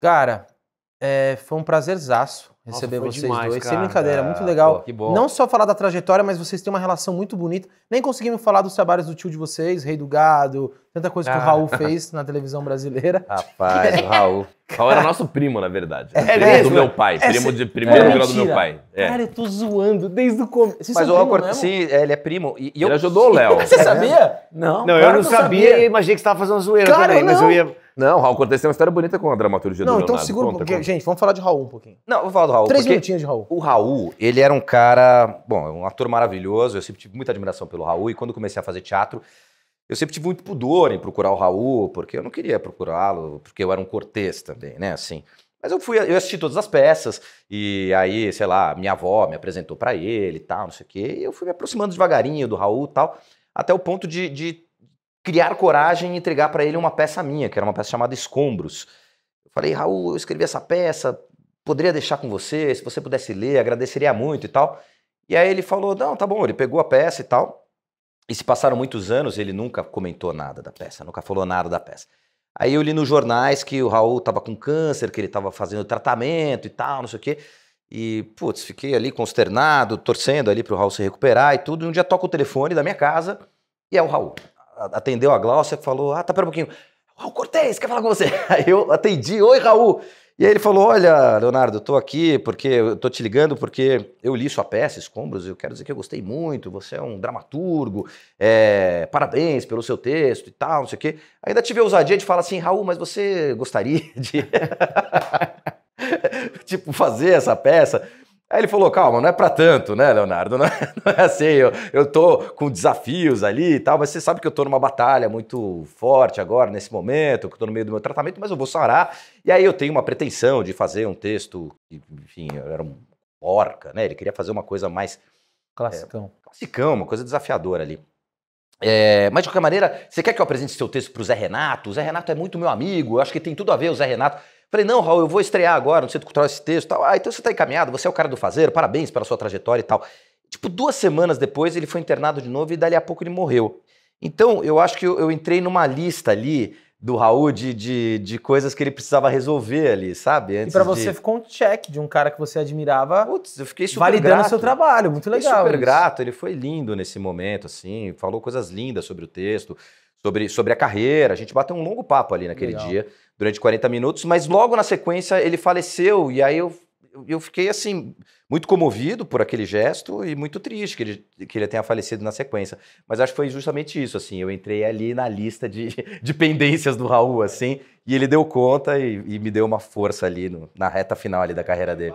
Cara, é, foi um prazerzaço receber Nossa, vocês demais, dois. Cara. Sem brincadeira, muito ah, legal. Pô, Não só falar da trajetória, mas vocês têm uma relação muito bonita. Nem conseguimos falar dos trabalhos do tio de vocês, Rei do Gado, tanta coisa ah. que o ah. Raul fez na televisão brasileira. Rapaz, o Raul. Raul era nosso primo, na verdade. É, primo é do meu pai. É, primo de primeiro é, grau do meu pai. É. Cara, eu tô zoando desde o começo. Mas o Alcor, sim, é, ele é primo. E, e eu... Ele ajudou o Léo. É você sabia? Não. Não, eu não sabia. Eu imaginei que você tava fazendo uma zoeira também, mas eu ia. Não, Raul Cortez tem uma história bonita com a dramaturgia não, do Leonardo. Não, então segura um pouquinho. Gente, vamos falar de Raul um pouquinho. Não, vou falar do Raul. Três minutinhos de Raul. O Raul, ele era um cara, bom, é um ator maravilhoso. Eu sempre tive muita admiração pelo Raul e quando comecei a fazer teatro, eu sempre tive muito pudor em procurar o Raul, porque eu não queria procurá-lo, porque eu era um Cortez também, né, assim. Mas eu fui, eu assisti todas as peças e aí, sei lá, minha avó me apresentou para ele e tal, não sei o quê. E eu fui me aproximando devagarinho do Raul e tal, até o ponto de, de criar coragem e entregar para ele uma peça minha, que era uma peça chamada Escombros. Eu falei, Raul, eu escrevi essa peça, poderia deixar com você, se você pudesse ler, agradeceria muito e tal. E aí ele falou, não, tá bom, ele pegou a peça e tal. E se passaram muitos anos, ele nunca comentou nada da peça, nunca falou nada da peça. Aí eu li nos jornais que o Raul estava com câncer, que ele estava fazendo tratamento e tal, não sei o quê. E, putz, fiquei ali consternado, torcendo ali para o Raul se recuperar e tudo. E um dia toco o telefone da minha casa e é o Raul atendeu a Glaucia, falou: Ah, tá, pera um pouquinho. Raul Cortez, quer falar com você? Aí eu atendi: Oi, Raul. E aí ele falou: Olha, Leonardo, eu tô aqui porque eu tô te ligando porque eu li sua peça, Escombros, eu quero dizer que eu gostei muito, você é um dramaturgo, é, parabéns pelo seu texto e tal, não sei o quê. Ainda tive a ousadia de falar assim, Raul, mas você gostaria de. tipo, fazer essa peça? Aí ele falou: calma, não é para tanto, né, Leonardo? Não é, não é, assim, eu, eu tô com desafios ali e tal, mas você sabe que eu tô numa batalha muito forte agora, nesse momento, que eu tô no meio do meu tratamento, mas eu vou sarar. E aí eu tenho uma pretensão de fazer um texto que, enfim, era um porca, né? Ele queria fazer uma coisa mais. Classicão. É, classicão, uma coisa desafiadora ali. É, mas de qualquer maneira, você quer que eu apresente seu texto pro Zé Renato? O Zé Renato é muito meu amigo, eu acho que tem tudo a ver o Zé Renato. Falei, não, Raul, eu vou estrear agora não sei Centro Cultural esse texto e tal. Ah, então você está encaminhado, você é o cara do fazer, parabéns pela sua trajetória e tal. Tipo, duas semanas depois ele foi internado de novo e dali a pouco ele morreu. Então, eu acho que eu, eu entrei numa lista ali do Raul de, de, de, coisas que ele precisava resolver ali, sabe? Antes e para você de... ficou um check de um cara que você admirava. Putz, eu fiquei super validando grato. seu trabalho, muito legal. Fiquei super isso. grato, ele foi lindo nesse momento, assim, falou coisas lindas sobre o texto, sobre, sobre a carreira. A gente bateu um longo papo ali naquele Legal. dia, durante 40 minutos, mas logo na sequência ele faleceu. E aí eu, eu fiquei assim, muito comovido por aquele gesto e muito triste que ele, que ele tenha falecido na sequência. Mas acho que foi justamente isso, assim. Eu entrei ali na lista de, de pendências do Raul, assim, e ele deu conta e, e me deu uma força ali no, na reta final ali da carreira dele.